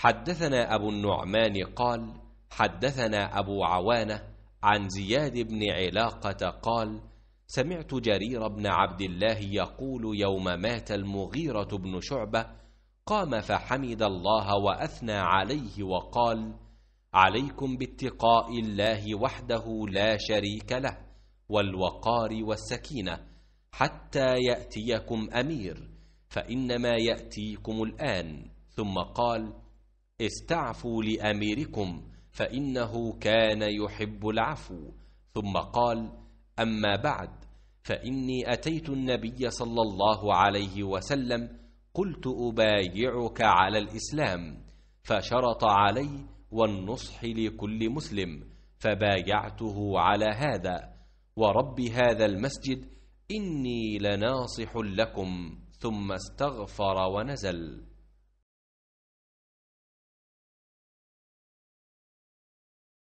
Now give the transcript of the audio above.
حدثنا أبو النعمان قال حدثنا أبو عوانة عن زياد بن علاقة قال سمعت جرير بن عبد الله يقول يوم مات المغيرة بن شعبة قام فحمد الله وأثنى عليه وقال عليكم باتقاء الله وحده لا شريك له والوقار والسكينة حتى يأتيكم أمير فإنما يأتيكم الآن ثم قال استعفوا لأميركم فإنه كان يحب العفو ثم قال أما بعد فإني أتيت النبي صلى الله عليه وسلم قلت أبايعك على الإسلام فشرط علي والنصح لكل مسلم فبايعته على هذا ورب هذا المسجد إني لناصح لكم ثم استغفر ونزل